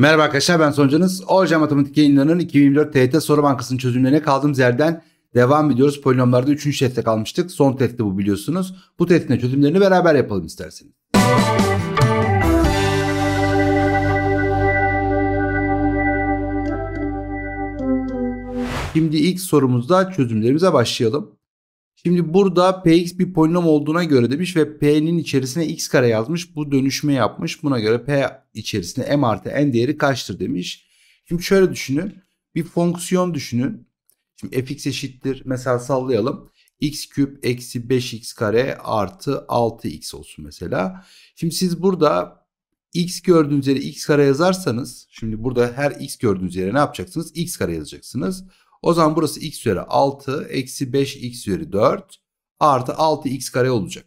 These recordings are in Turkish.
Merhaba arkadaşlar ben Sonucunuz. Orca Matematik yayınlarının 2024 TET Soru Bankası'nın çözümlerine kaldığımız yerden devam ediyoruz. Polinomlarda 3. testte kalmıştık. Son testte bu biliyorsunuz. Bu testin çözümlerini beraber yapalım isterseniz. Şimdi ilk sorumuzda çözümlerimize başlayalım. Şimdi burada px bir polinom olduğuna göre demiş ve p'nin içerisine x kare yazmış. Bu dönüşme yapmış. Buna göre p içerisinde m artı n değeri kaçtır demiş. Şimdi şöyle düşünün. Bir fonksiyon düşünün. Şimdi fx eşittir. Mesela sallayalım. x küp eksi 5x kare artı 6x olsun mesela. Şimdi siz burada x gördüğünüz yere x kare yazarsanız. Şimdi burada her x gördüğünüz yere ne yapacaksınız? x kare yazacaksınız. O zaman burası x üzeri 6 eksi 5x üzeri 4 artı 6x kare olacak.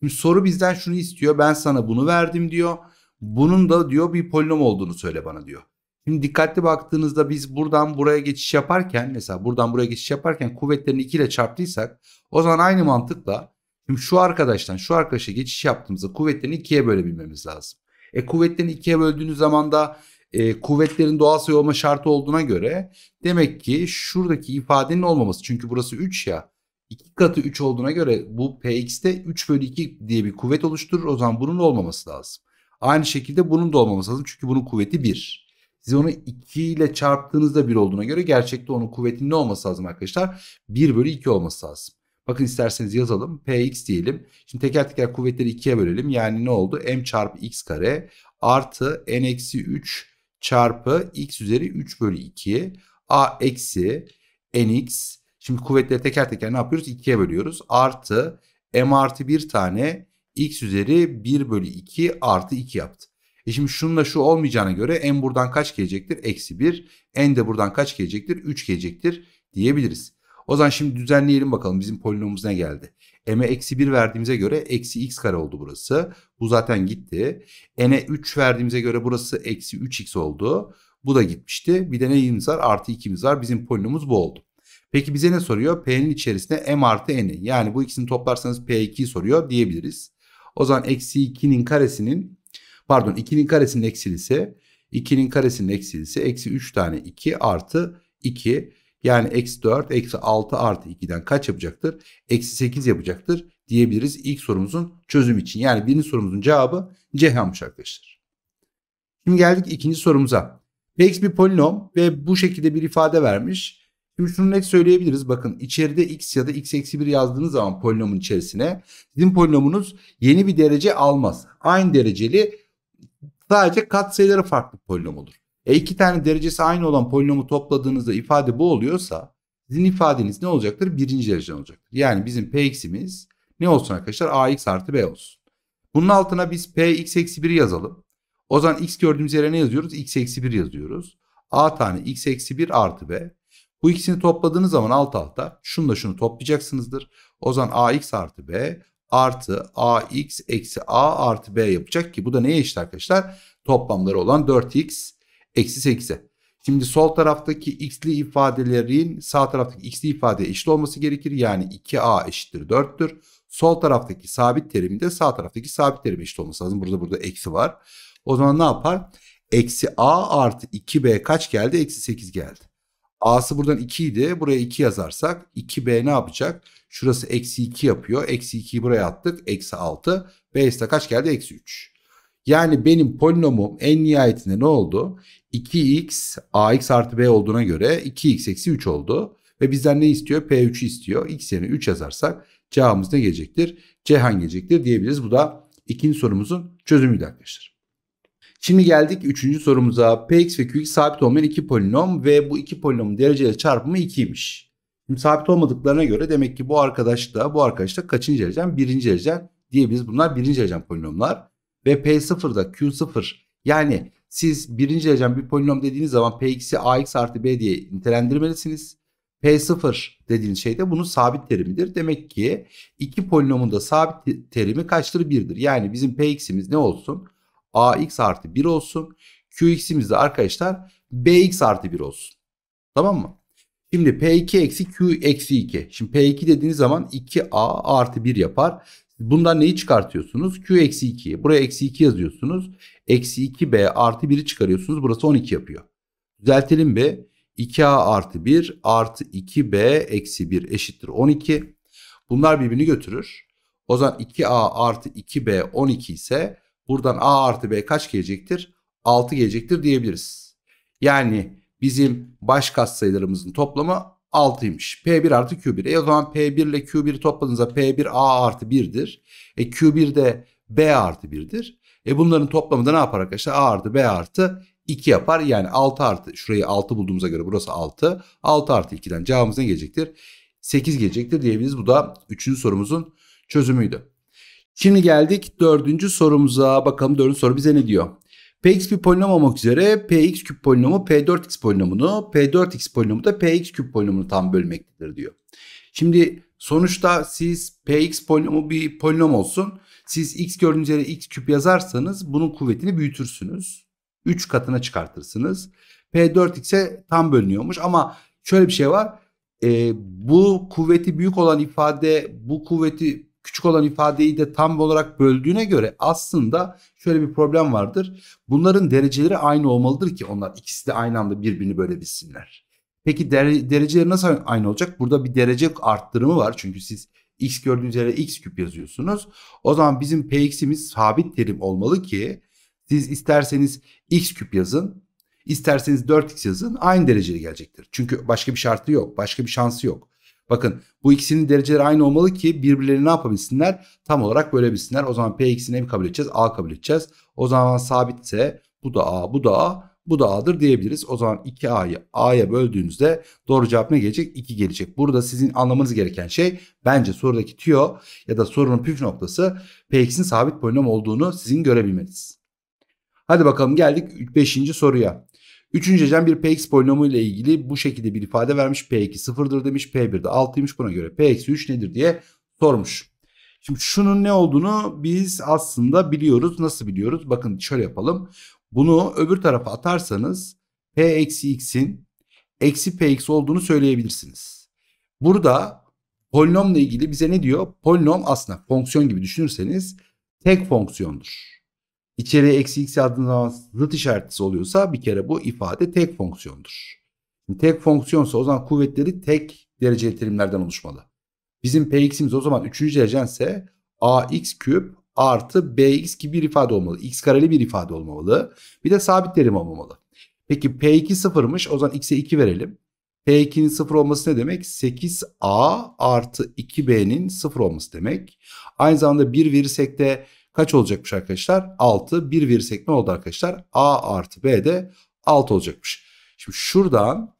Şimdi soru bizden şunu istiyor. Ben sana bunu verdim diyor. Bunun da diyor bir polinom olduğunu söyle bana diyor. Şimdi dikkatli baktığınızda biz buradan buraya geçiş yaparken mesela buradan buraya geçiş yaparken kuvvetlerini 2 ile çarptıysak o zaman aynı mantıkla şimdi şu arkadaştan şu arkadaşa geçiş yaptığımızda kuvvetlerini 2'ye bölebilmemiz lazım. E kuvvetlerini 2'ye böldüğünüz zaman da e, kuvvetlerin doğal sayı olma şartı olduğuna göre demek ki şuradaki ifadenin olmaması. Çünkü burası 3 ya. 2 katı 3 olduğuna göre bu Px'te 3 bölü 2 diye bir kuvvet oluşturur. O zaman bunun olmaması lazım. Aynı şekilde bunun da olmaması lazım. Çünkü bunun kuvveti 1. Siz onu 2 ile çarptığınızda 1 olduğuna göre gerçekte onun kuvvetinin ne olması lazım arkadaşlar? 1 bölü 2 olması lazım. Bakın isterseniz yazalım. Px diyelim. Şimdi teker teker kuvvetleri 2'ye bölelim. Yani ne oldu? m çarpı x kare artı n eksi 3 çarpı x üzeri 3 bölü 2 a eksi nx şimdi kuvvetleri teker teker ne yapıyoruz 2'ye bölüyoruz artı m artı 1 tane x üzeri 1 bölü 2 artı 2 yaptı. E şimdi şununla şu olmayacağına göre m buradan kaç gelecektir? Eksi 1. n de buradan kaç gelecektir? 3 gelecektir diyebiliriz. O zaman şimdi düzenleyelim bakalım bizim polinomumuz ne geldi m'e eksi 1 verdiğimize göre eksi x kare oldu burası. Bu zaten gitti. n'e 3 verdiğimize göre burası eksi 3x oldu. Bu da gitmişti. Bir de neyimiz var? Artı 2'miz var. Bizim polinomuz bu oldu. Peki bize ne soruyor? P'nin içerisinde m artı n'i. Yani bu ikisini toplarsanız P2'yi soruyor diyebiliriz. O zaman eksi 2'nin karesinin pardon 2'nin karesinin eksilisi 2'nin karesinin eksilisi eksi 3 tane 2 artı 2. Yani eksi 4, eksi 6 artı 2'den kaç yapacaktır? Eksi 8 yapacaktır diyebiliriz ilk sorumuzun çözüm için. Yani birinci sorumuzun cevabı Ceyhanmış arkadaşlar. Şimdi geldik ikinci sorumuza. Px bir polinom ve bu şekilde bir ifade vermiş. Şimdi şunu net söyleyebiliriz. Bakın içeride x ya da x eksi 1 yazdığınız zaman polinomun içerisine sizin polinomunuz yeni bir derece almaz. Aynı dereceli sadece katsayıları farklı polinom olur. E iki tane derecesi aynı olan polinomu topladığınızda ifade bu oluyorsa sizin ifadeniz ne olacaktır? Birinci dereceden olacaktır. Yani bizim px'imiz ne olsun arkadaşlar? ax artı b olsun. Bunun altına biz px eksi 1 yazalım. O zaman x gördüğümüz yere ne yazıyoruz? x eksi 1 yazıyoruz. a tane x eksi 1 artı b. Bu ikisini topladığınız zaman alt alta şunu da şunu toplayacaksınızdır. O zaman ax artı b artı ax eksi a artı b yapacak ki bu da neye eşit arkadaşlar? Toplamları olan 4x eksi 8'e. Şimdi sol taraftaki x'li ifadelerin sağ taraftaki x'li ifadeye eşit olması gerekir. Yani 2a eşittir 4'tür. Sol taraftaki sabit terimin de sağ taraftaki sabit terime eşit olması lazım. Burada burada eksi var. O zaman ne yapar? Eksi a artı 2b kaç geldi? Eksi 8 geldi. A'sı buradan 2 idi. Buraya 2 yazarsak 2B ne yapacak? Şurası eksi 2 yapıyor. Eksi 2'yi buraya attık. Eksi 6. B ise kaç geldi? Eksi 3. Yani benim polinomum en nihayetinde ne oldu? 2x ax artı b olduğuna göre 2x eksi 3 oldu. Ve bizden ne istiyor? P3'ü istiyor. X yerine 3 yazarsak cevabımız ne gelecektir? C hangi gelecektir diyebiliriz. Bu da ikinci sorumuzun çözümüydü arkadaşlar. Şimdi geldik üçüncü sorumuza. Px ve Qx sabit olmayan iki polinom ve bu iki polinomun dereceyle çarpımı 2'ymiş. Şimdi sabit olmadıklarına göre demek ki bu arkadaş da bu arkadaş da kaçıncı derecen? Birinci derecen diyebiliriz. Bunlar birinci derecen polinomlar ve P0'da Q0 yani siz birinci derecen bir polinom dediğiniz zaman p Px'i ax artı b diye nitelendirmelisiniz. P0 dediğiniz şey de bunun sabit terimidir. Demek ki iki polinomun da sabit terimi kaçtır? birdir Yani bizim Px'imiz ne olsun? ax artı 1 olsun. Qx'imiz de arkadaşlar bx artı 1 olsun. Tamam mı? Şimdi P2 eksi Q eksi 2. Şimdi P2 dediğiniz zaman 2A artı 1 yapar. Bundan neyi çıkartıyorsunuz? Q eksi 2. Buraya eksi 2 yazıyorsunuz. Eksi 2B artı 1'i çıkarıyorsunuz. Burası 12 yapıyor. Düzeltelim B. 2A artı 1 artı 2B eksi 1 eşittir 12. Bunlar birbirini götürür. O zaman 2A artı 2B 12 ise buradan A artı B kaç gelecektir? 6 gelecektir diyebiliriz. Yani bizim baş katsayılarımızın toplamı 6'ymış. P1 artı Q1. E o zaman P1 ile Q1 topladığınızda P1 A artı 1'dir. E Q1 de B artı 1'dir. E bunların toplamı da ne yapar arkadaşlar? A artı B artı 2 yapar. Yani 6 artı şurayı 6 bulduğumuza göre burası 6. 6 artı 2'den cevabımız ne gelecektir? 8 gelecektir diyebiliriz. Bu da 3. sorumuzun çözümüydü. Şimdi geldik 4. sorumuza. Bakalım 4. soru bize ne diyor? Px bir polinom olmak üzere Px küp polinomu P4x polinomunu, P4x polinomu da Px küp polinomunu tam bölmektedir diyor. Şimdi sonuçta siz Px polinomu bir polinom olsun. Siz x gördüğünüz yere x küp yazarsanız bunun kuvvetini büyütürsünüz. 3 katına çıkartırsınız. P4x'e tam bölünüyormuş ama şöyle bir şey var. E, bu kuvveti büyük olan ifade bu kuvveti küçük olan ifadeyi de tam olarak böldüğüne göre aslında şöyle bir problem vardır. Bunların dereceleri aynı olmalıdır ki onlar ikisi de aynı anda birbirini bölebilsinler. Peki dere, dereceleri nasıl aynı olacak? Burada bir derece arttırımı var çünkü siz x gördüğünüz yere x küp yazıyorsunuz. O zaman bizim px'imiz sabit terim olmalı ki siz isterseniz x küp yazın, isterseniz 4x yazın aynı dereceli gelecektir. Çünkü başka bir şartı yok, başka bir şansı yok. Bakın bu ikisinin dereceleri aynı olmalı ki birbirlerini ne yapabilsinler? Tam olarak bölebilsinler. O zaman Px'ini mi kabul edeceğiz? A kabul edeceğiz. O zaman sabitse bu da A, bu da A, bu da A'dır diyebiliriz. O zaman 2A'yı A'ya böldüğünüzde doğru cevap ne gelecek? 2 gelecek. Burada sizin anlamanız gereken şey bence sorudaki tüyo ya da sorunun püf noktası Px'in sabit polinom olduğunu sizin görebilmeniz. Hadi bakalım geldik 5. soruya. Üçüncü ecem bir px polinomu ile ilgili bu şekilde bir ifade vermiş. P2 sıfırdır demiş. P1 de 6'ymış buna göre. P-3 nedir diye sormuş. Şimdi şunun ne olduğunu biz aslında biliyoruz. Nasıl biliyoruz? Bakın şöyle yapalım. Bunu öbür tarafa atarsanız P-x'in eksi Px olduğunu söyleyebilirsiniz. Burada polinomla ilgili bize ne diyor? Polinom aslında fonksiyon gibi düşünürseniz tek fonksiyondur. İçeriye eksi x yazdığınız zaman zıt işaretisi oluyorsa bir kere bu ifade tek fonksiyondur. Şimdi tek fonksiyonsa o zaman kuvvetleri tek dereceli terimlerden oluşmalı. Bizim px'imiz o zaman 3. derecense ax küp artı bx gibi bir ifade olmalı. x kareli bir ifade olmalı. Bir de sabit terim olmamalı. Peki p2 sıfırmış o zaman x'e 2 verelim. P2'nin sıfır olması ne demek? 8A artı 2B'nin sıfır olması demek. Aynı zamanda 1 verirsek de kaç olacakmış arkadaşlar? 6. 1 verirsek ne oldu arkadaşlar? A artı B de 6 olacakmış. Şimdi şuradan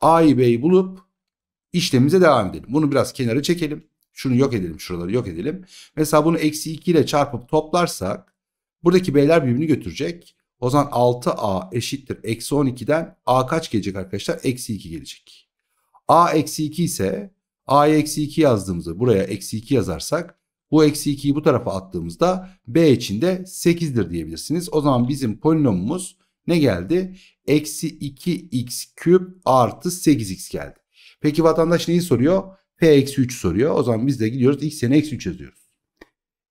A'yı B'yi bulup işlemimize devam edelim. Bunu biraz kenara çekelim. Şunu yok edelim şuraları yok edelim. Mesela bunu eksi 2 ile çarpıp toplarsak buradaki B'ler birbirini götürecek. O zaman 6A eşittir. Eksi 12'den A kaç gelecek arkadaşlar? Eksi 2 gelecek. A eksi 2 ise A'ya eksi 2 yazdığımızda buraya eksi 2 yazarsak bu eksi 2'yi bu tarafa attığımızda b için de 8'dir diyebilirsiniz. O zaman bizim polinomumuz ne geldi? Eksi 2x küp artı 8x geldi. Peki vatandaş neyi soruyor? P eksi 3 soruyor. O zaman biz de gidiyoruz x yerine eksi 3 yazıyoruz.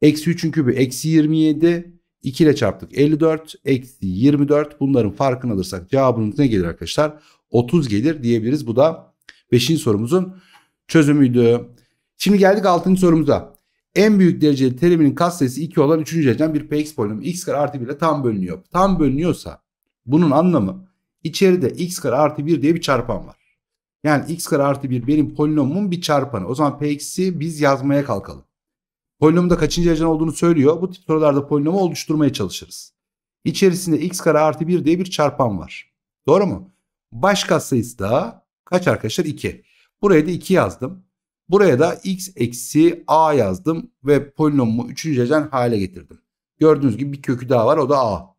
Eksi 3'ün küpü eksi 27. 2 ile çarptık 54. Eksi 24. Bunların farkını alırsak cevabımız ne gelir arkadaşlar? 30 gelir diyebiliriz. Bu da 5. sorumuzun çözümüydü. Şimdi geldik 6. sorumuza. En büyük dereceli teriminin katsayısı 2 olan 3. dereceden bir px polinomu x kare artı 1 ile tam bölünüyor. Tam bölünüyorsa bunun anlamı içeride x kare artı 1 diye bir çarpan var. Yani x kare artı 1 benim polinomumun bir çarpanı. O zaman px'i biz yazmaya kalkalım. Polinomda kaçıncı dereceden olduğunu söylüyor. Bu tip sorularda polinomu oluşturmaya çalışırız. İçerisinde x kare artı 1 diye bir çarpan var. Doğru mu? Baş katsayısı da kaç arkadaşlar? 2. Buraya da 2 yazdım. Buraya da x eksi a yazdım ve polinomumu üçüncü derecen hale getirdim. Gördüğünüz gibi bir kökü daha var o da a.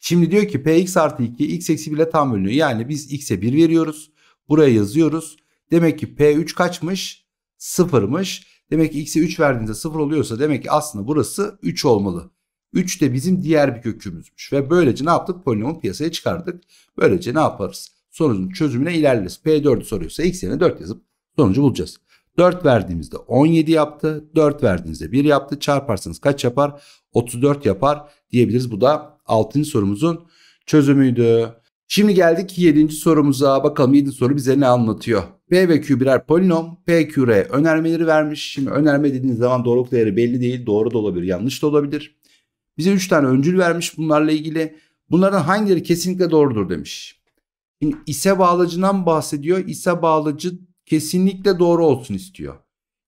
Şimdi diyor ki px artı 2 x eksi 1 ile tam bölünüyor. Yani biz x'e 1 veriyoruz. Buraya yazıyoruz. Demek ki p3 kaçmış? 0'mış. Demek ki x'e 3 verdiğinizde 0 oluyorsa demek ki aslında burası 3 olmalı. 3 de bizim diğer bir kökümüzmüş. Ve böylece ne yaptık? Polinomu piyasaya çıkardık. Böylece ne yaparız? Sorunun çözümüne ilerleriz. P4'ü soruyorsa x yerine 4 yazıp Sonucu bulacağız. 4 verdiğimizde 17 yaptı. 4 verdiğinizde 1 yaptı. Çarparsanız kaç yapar? 34 yapar diyebiliriz. Bu da 6. sorumuzun çözümüydü. Şimdi geldik 7. sorumuza. Bakalım 7. soru bize ne anlatıyor? P ve Q birer polinom. P, Q, R önermeleri vermiş. Şimdi önerme dediğiniz zaman doğruluk değeri belli değil. Doğru da olabilir, yanlış da olabilir. Bize 3 tane öncül vermiş bunlarla ilgili. Bunların hangileri kesinlikle doğrudur demiş. Şimdi ise bağlacından bahsediyor. İse bağlacı kesinlikle doğru olsun istiyor.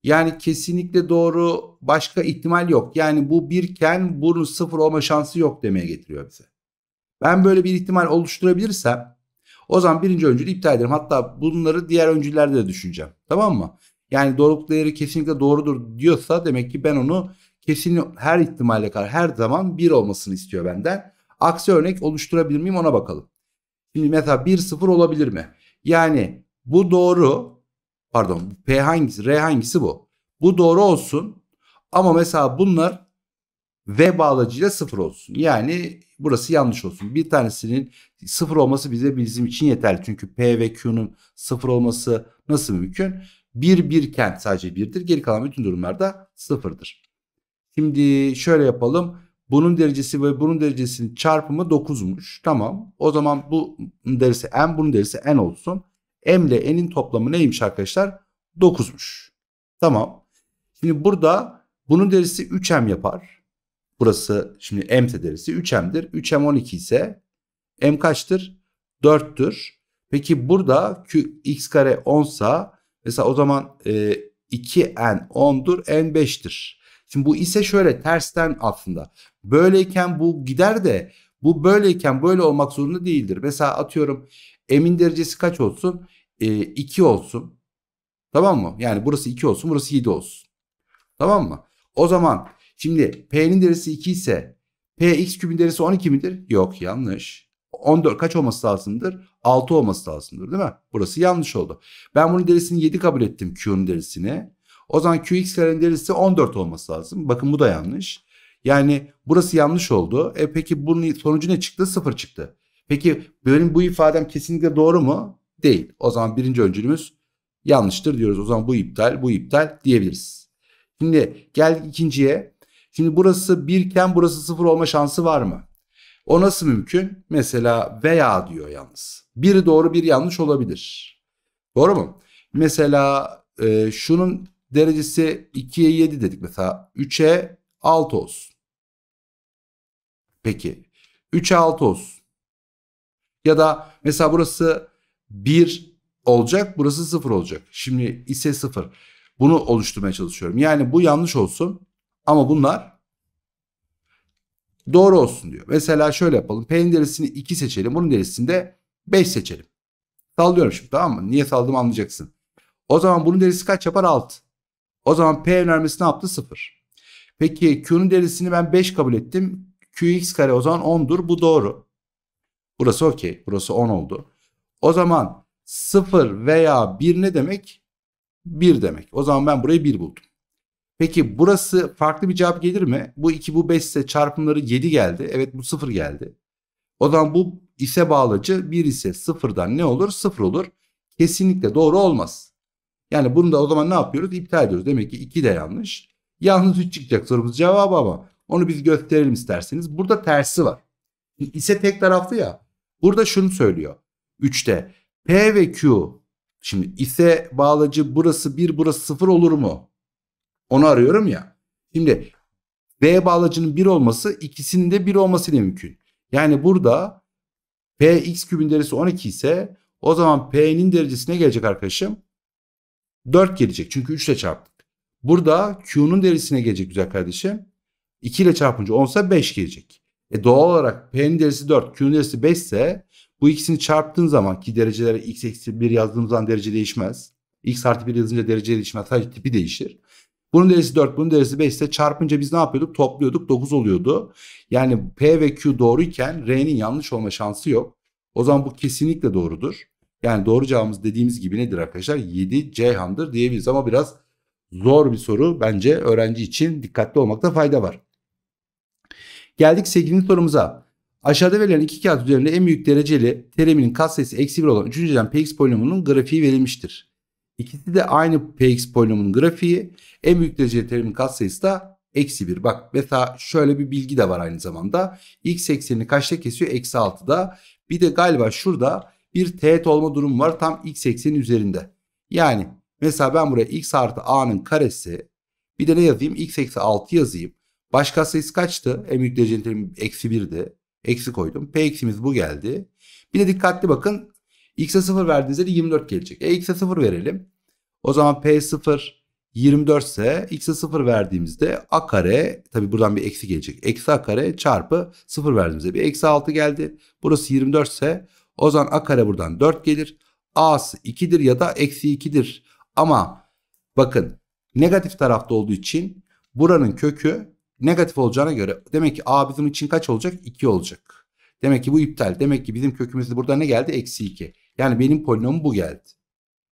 Yani kesinlikle doğru başka ihtimal yok. Yani bu birken bunun sıfır olma şansı yok demeye getiriyor bize. Ben böyle bir ihtimal oluşturabilirsem o zaman birinci öncülü iptal ederim. Hatta bunları diğer öncüllerde de düşüneceğim. Tamam mı? Yani doğruluk değeri kesinlikle doğrudur diyorsa demek ki ben onu kesin her ihtimalle kadar her zaman bir olmasını istiyor benden. Aksi örnek oluşturabilir miyim ona bakalım. Şimdi mesela 1-0 olabilir mi? Yani bu doğru Pardon P hangisi R hangisi bu? Bu doğru olsun ama mesela bunlar V bağlacıyla sıfır olsun. Yani burası yanlış olsun. Bir tanesinin sıfır olması bize bizim için yeterli. Çünkü P ve Q'nun sıfır olması nasıl mümkün? Bir bir kent sadece birdir. Geri kalan bütün durumlarda sıfırdır. Şimdi şöyle yapalım. Bunun derecesi ve bunun derecesinin çarpımı 9'muş. Tamam. O zaman bu derisi n, bunun derisi n olsun. M ile N'in toplamı neymiş arkadaşlar? 9'muş. Tamam. Şimdi burada bunun derisi 3M yapar. Burası şimdi M derisi 3M'dir. 3M 12 ise M kaçtır? 4'tür. Peki burada Q, X kare 10 sa mesela o zaman e, 2N 10'dur. N 5'tir. Şimdi bu ise şöyle tersten aslında. Böyleyken bu gider de bu böyleyken böyle olmak zorunda değildir. Mesela atıyorum M'in derecesi kaç olsun? e, 2 olsun. Tamam mı? Yani burası 2 olsun burası 7 olsun. Tamam mı? O zaman şimdi P'nin derisi 2 ise Px küpün derisi 12 midir? Yok yanlış. 14 kaç olması lazımdır? 6 olması lazımdır değil mi? Burası yanlış oldu. Ben bunun derisini 7 kabul ettim Q'nun derisini. O zaman Qx karenin derisi 14 olması lazım. Bakın bu da yanlış. Yani burası yanlış oldu. E peki bunun sonucu ne çıktı? 0 çıktı. Peki benim bu ifadem kesinlikle doğru mu? değil. O zaman birinci öncülümüz yanlıştır diyoruz. O zaman bu iptal, bu iptal diyebiliriz. Şimdi geldik ikinciye. Şimdi burası 1 iken burası 0 olma şansı var mı? O nasıl mümkün? Mesela veya diyor yalnız. Biri doğru bir yanlış olabilir. Doğru mu? Mesela e, şunun derecesi 2'ye 7 dedik mesela. 3'e 6 olsun. Peki. 3'e 6 olsun. Ya da mesela burası 1 olacak burası 0 olacak. Şimdi ise 0. Bunu oluşturmaya çalışıyorum. Yani bu yanlış olsun ama bunlar doğru olsun diyor. Mesela şöyle yapalım. P'nin derisini 2 seçelim. Bunun derisini de 5 seçelim. Sallıyorum şimdi tamam mı? Niye saldım anlayacaksın. O zaman bunun derisi kaç yapar? 6. O zaman P önermesi ne yaptı? 0. Peki Q'nun derisini ben 5 kabul ettim. QX kare o zaman 10'dur. Bu doğru. Burası okey. Burası 10 oldu. O zaman 0 veya 1 ne demek? 1 demek. O zaman ben burayı 1 buldum. Peki burası farklı bir cevap gelir mi? Bu 2 bu 5 ise çarpımları 7 geldi. Evet bu 0 geldi. O zaman bu ise bağlacı 1 ise 0'dan ne olur? 0 olur. Kesinlikle doğru olmaz. Yani bunu da o zaman ne yapıyoruz? İptal ediyoruz. Demek ki 2 de yanlış. Yalnız 3 çıkacak sorumuz cevabı ama onu biz gösterelim isterseniz. Burada tersi var. İse tek taraflı ya. Burada şunu söylüyor. 3'te. P ve Q. Şimdi ise bağlacı burası 1 burası 0 olur mu? Onu arıyorum ya. Şimdi b bağlacının 1 olması ikisinin de 1 olmasıyla mümkün. Yani burada p x kübün derecesi 12 ise o zaman P'nin derecesine gelecek arkadaşım. 4 gelecek çünkü 3 ile çarptık. Burada Q'nun derecesine gelecek güzel kardeşim. 2 ile çarpınca 10 ise 5 gelecek. E doğal olarak P'nin derecesi 4, Q'nun derecesi 5 ise bu ikisini çarptığın zaman ki derecelere x eksi 1 yazdığımız zaman derece değişmez. x artı 1 yazınca derece değişmez. Sadece tipi değişir. Bunun derecesi 4, bunun derecesi 5 ise çarpınca biz ne yapıyorduk? Topluyorduk 9 oluyordu. Yani P ve Q doğruyken R'nin yanlış olma şansı yok. O zaman bu kesinlikle doğrudur. Yani doğru cevabımız dediğimiz gibi nedir arkadaşlar? 7 Ceyhan'dır diyebiliriz ama biraz zor bir soru. Bence öğrenci için dikkatli olmakta fayda var. Geldik 8. sorumuza. Aşağıda verilen iki kağıt üzerinde en büyük dereceli teriminin katsayısı eksi 1 olan 3. denklem px polinomunun grafiği verilmiştir. İkisi de aynı px polinomunun grafiği. En büyük dereceli terimin katsayısı da eksi 1. Bak mesela şöyle bir bilgi de var aynı zamanda. x eksenini kaçta kesiyor? Eksi 6'da. Bir de galiba şurada bir teğet olma durumu var tam x ekseni üzerinde. Yani mesela ben buraya x artı a'nın karesi bir de ne yazayım? x eksi 6 yazayım. Baş katsayısı kaçtı? En büyük dereceli terim eksi 1'di. Eksi koydum. P eksimiz bu geldi. Bir de dikkatli bakın. X'e 0 verdiğinizde 24 gelecek. E X'e 0 verelim. O zaman P0 24 ise X'e 0 verdiğimizde A kare tabi buradan bir eksi gelecek. Eksi A kare çarpı 0 verdiğimizde bir eksi 6 geldi. Burası 24 ise o zaman A kare buradan 4 gelir. A'sı 2'dir ya da eksi 2'dir. Ama bakın negatif tarafta olduğu için buranın kökü negatif olacağına göre demek ki a bizim için kaç olacak? 2 olacak. Demek ki bu iptal. Demek ki bizim kökümüzde burada ne geldi? Eksi 2. Yani benim polinomum bu geldi.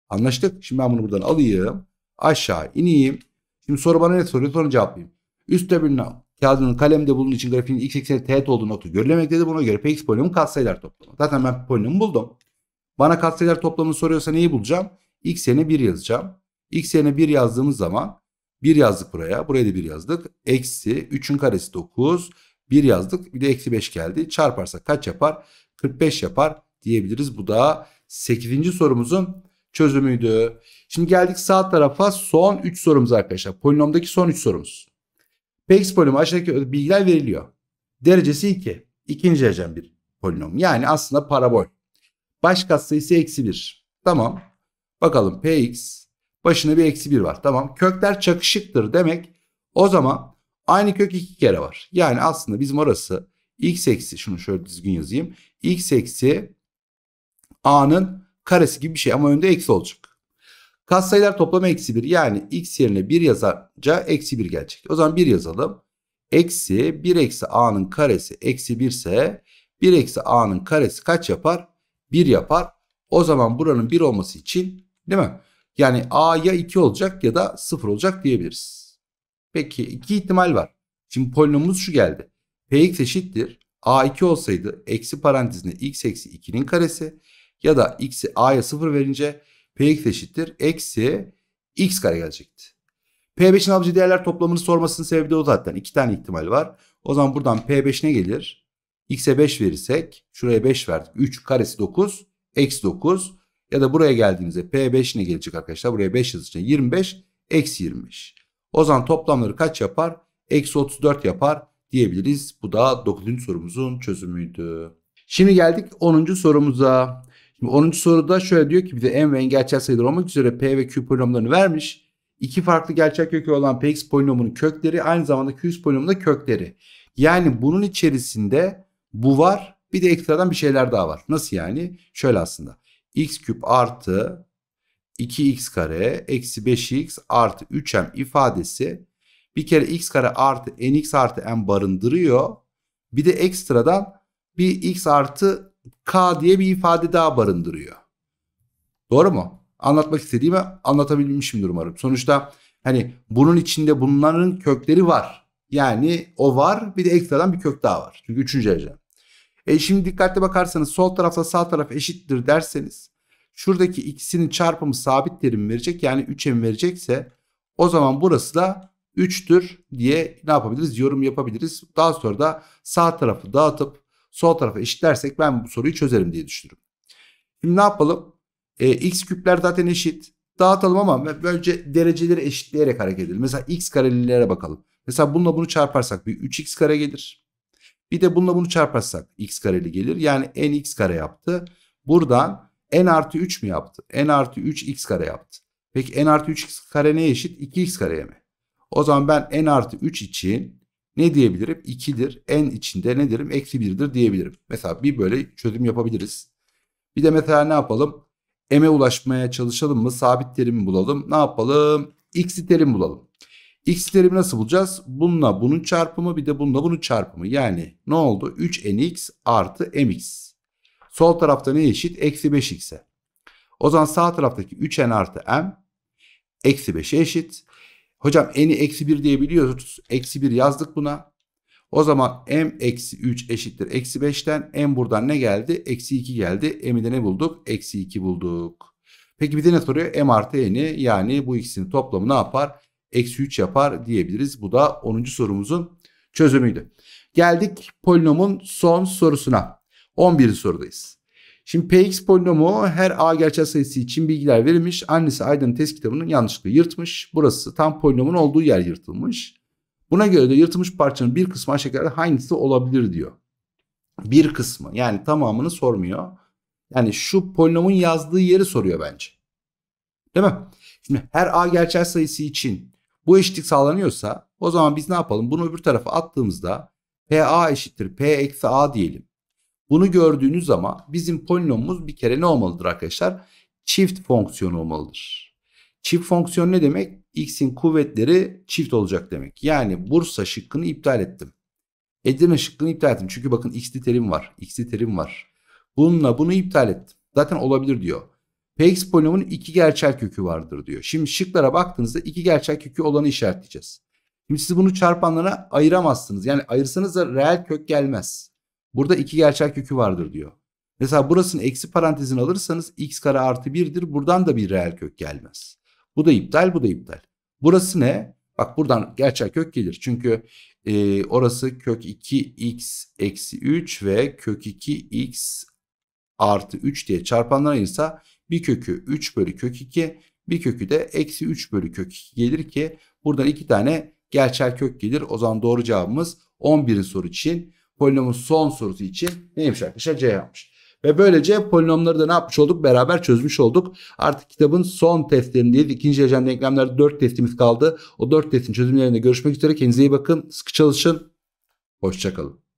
Anlaştık. Şimdi ben bunu buradan alayım. Aşağı ineyim. Şimdi soru bana ne soruyor? Sonra cevaplayayım. Üstte bulunan kağıdının kalemde bulunduğu için grafiğin x ekseni teğet olduğu notu dedi Buna göre px polinomu katsayılar toplamı. Zaten ben polinomu buldum. Bana katsayılar toplamını soruyorsa neyi bulacağım? x yerine 1 yazacağım. x yerine 1 yazdığımız zaman 1 yazdık buraya. Buraya da 1 yazdık. Eksi 3'ün karesi 9. 1 yazdık. Bir de eksi 5 geldi. Çarparsak kaç yapar? 45 yapar diyebiliriz. Bu da 8. sorumuzun çözümüydü. Şimdi geldik sağ tarafa son 3 sorumuz arkadaşlar. Polinomdaki son 3 sorumuz. Px polinomu aşağıdaki bilgiler veriliyor. Derecesi 2. İkinci derecen bir polinom. Yani aslında parabol. Baş katsayısı eksi 1. Tamam. Bakalım Px Başına bir eksi 1 var. Tamam kökler çakışıktır demek. O zaman aynı kök iki kere var. Yani aslında bizim orası x eksi şunu şöyle düzgün yazayım. x eksi a'nın karesi gibi bir şey ama önde eksi olacak. Katsayılar toplamı eksi 1 yani x yerine 1 yazınca eksi 1 gelecek. O zaman 1 yazalım. Eksi 1 eksi a'nın karesi eksi 1 ise 1 eksi a'nın karesi kaç yapar? 1 yapar. O zaman buranın 1 olması için değil mi? Yani a ya 2 olacak ya da 0 olacak diyebiliriz. Peki iki ihtimal var. Şimdi polinomumuz şu geldi. Px eşittir. A2 olsaydı eksi parantezinde x eksi 2'nin karesi ya da x'i a'ya 0 verince px eşittir. Eksi x kare gelecekti. P5'in alacağı değerler toplamını sormasının sebebi de o zaten. iki tane ihtimal var. O zaman buradan P5 ne gelir? X'e 5 verirsek şuraya 5 verdik. 3 karesi 9 eksi 9. Ya da buraya geldiğimizde P5 ne gelecek arkadaşlar? Buraya 5 yazacağım. 25 eksi 25. O zaman toplamları kaç yapar? Eksi 34 yapar diyebiliriz. Bu da 9. sorumuzun çözümüydü. Şimdi geldik 10. sorumuza. Şimdi 10. soruda şöyle diyor ki bir de en ve en gerçel sayılar olmak üzere P ve Q polinomlarını vermiş. İki farklı gerçek kökü olan Px polinomunun kökleri aynı zamanda Qx polinomunun kökleri. Yani bunun içerisinde bu var bir de ekstradan bir şeyler daha var. Nasıl yani? Şöyle aslında x küp artı 2x kare eksi 5x artı 3m ifadesi bir kere x kare artı nx artı m barındırıyor. Bir de ekstradan bir x artı k diye bir ifade daha barındırıyor. Doğru mu? Anlatmak istediğimi anlatabilmişimdir umarım. Sonuçta hani bunun içinde bunların kökleri var. Yani o var bir de ekstradan bir kök daha var. Çünkü üçüncü derece. E şimdi dikkatli bakarsanız sol tarafla sağ taraf eşittir derseniz şuradaki ikisinin çarpımı sabit terim verecek. Yani 3'e mi verecekse o zaman burası da 3'tür diye ne yapabiliriz? Yorum yapabiliriz. Daha sonra da sağ tarafı dağıtıp sol tarafa eşitlersek ben bu soruyu çözerim diye düşünürüm. Şimdi ne yapalım? E, x küpler zaten eşit. Dağıtalım ama böylece dereceleri eşitleyerek hareket edelim. Mesela x karelilere bakalım. Mesela bununla bunu çarparsak bir 3x kare gelir. Bir de bununla bunu çarparsak x kareli gelir. Yani n x kare yaptı. Buradan n artı 3 mü yaptı? n artı 3 x kare yaptı. Peki n artı 3 x kare neye eşit? 2x kareye mi? O zaman ben n artı 3 için ne diyebilirim? 2'dir. n içinde ne derim? Eksi 1'dir diyebilirim. Mesela bir böyle çözüm yapabiliriz. Bir de mesela ne yapalım? m'e ulaşmaya çalışalım mı? Sabit terimi bulalım. Ne yapalım? x'i terim bulalım. X terimi nasıl bulacağız? Bununla bunun çarpımı bir de bununla bunun çarpımı. Yani ne oldu? 3nx artı mx. Sol tarafta ne eşit? Eksi 5x'e. O zaman sağ taraftaki 3n artı m eksi 5'e eşit. Hocam n'i eksi 1 diyebiliyoruz. Eksi 1 yazdık buna. O zaman m eksi 3 eşittir eksi 5'ten. M buradan ne geldi? Eksi 2 geldi. M'i de ne bulduk? Eksi 2 bulduk. Peki bir de ne soruyor? M artı n'i yani bu ikisinin toplamı ne yapar? eksi 3 yapar diyebiliriz. Bu da 10. sorumuzun çözümüydü. Geldik polinomun son sorusuna. 11. sorudayız. Şimdi px polinomu her a gerçel sayısı için bilgiler verilmiş. Annesi Aydın'ın test kitabının yanlışlıkla yırtmış. Burası tam polinomun olduğu yer yırtılmış. Buna göre de yırtılmış parçanın bir kısmı aşağıda hangisi olabilir diyor. Bir kısmı yani tamamını sormuyor. Yani şu polinomun yazdığı yeri soruyor bence. Değil mi? Şimdi her a gerçel sayısı için bu eşitlik sağlanıyorsa o zaman biz ne yapalım? Bunu öbür tarafa attığımızda PA eşittir P eksi A diyelim. Bunu gördüğünüz zaman bizim polinomumuz bir kere ne olmalıdır arkadaşlar? Çift fonksiyon olmalıdır. Çift fonksiyon ne demek? X'in kuvvetleri çift olacak demek. Yani Bursa şıkkını iptal ettim. Edirne şıkkını iptal ettim. Çünkü bakın x'li terim var. X'li terim var. Bununla bunu iptal ettim. Zaten olabilir diyor. Px polinomunun iki gerçel kökü vardır diyor. Şimdi şıklara baktığınızda iki gerçel kökü olanı işaretleyeceğiz. Şimdi siz bunu çarpanlara ayıramazsınız. Yani ayırsanız da reel kök gelmez. Burada iki gerçel kökü vardır diyor. Mesela burasının eksi parantezini alırsanız x kare artı 1'dir. Buradan da bir reel kök gelmez. Bu da iptal bu da iptal. Burası ne? Bak buradan gerçel kök gelir. Çünkü e, orası kök 2x eksi 3 ve kök 2x artı 3 diye çarpanlar ayırsa bir kökü 3 bölü kök 2 bir kökü de eksi 3 bölü kök 2 gelir ki buradan iki tane gerçel kök gelir. O zaman doğru cevabımız 11. soru için polinomun son sorusu için neymiş arkadaşlar C yapmış. Ve böylece polinomları da ne yapmış olduk? Beraber çözmüş olduk. Artık kitabın son testlerindeyiz. İkinci derecen denklemlerde 4 testimiz kaldı. O 4 testin çözümlerinde görüşmek üzere. Kendinize iyi bakın. Sıkı çalışın. Hoşçakalın.